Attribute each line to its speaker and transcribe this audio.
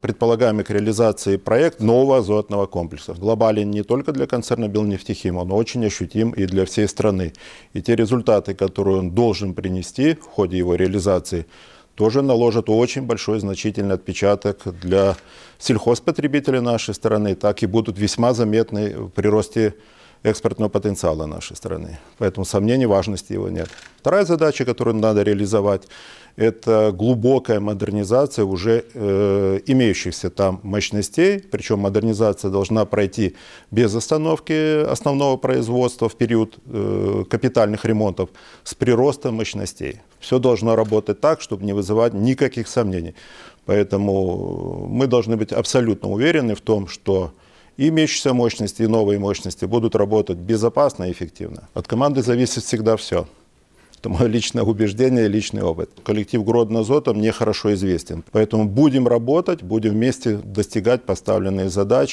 Speaker 1: предполагаемый к реализации проект нового азотного комплекса. Глобален не только для концерна Белнефтехима, но очень ощутим и для всей страны. И те результаты, которые он должен принести в ходе его реализации, тоже наложат очень большой значительный отпечаток для сельхозпотребителей нашей страны, так и будут весьма заметны при росте экспортного потенциала нашей страны. Поэтому сомнений важности его нет. Вторая задача, которую надо реализовать, это глубокая модернизация уже э, имеющихся там мощностей. Причем модернизация должна пройти без остановки основного производства в период э, капитальных ремонтов с приростом мощностей. Все должно работать так, чтобы не вызывать никаких сомнений. Поэтому мы должны быть абсолютно уверены в том, что имеющиеся мощности и новые мощности будут работать безопасно и эффективно. От команды зависит всегда все. Это мое личное убеждение и личный опыт. Коллектив Гроднозота мне хорошо известен. Поэтому будем работать, будем вместе достигать поставленные задачи.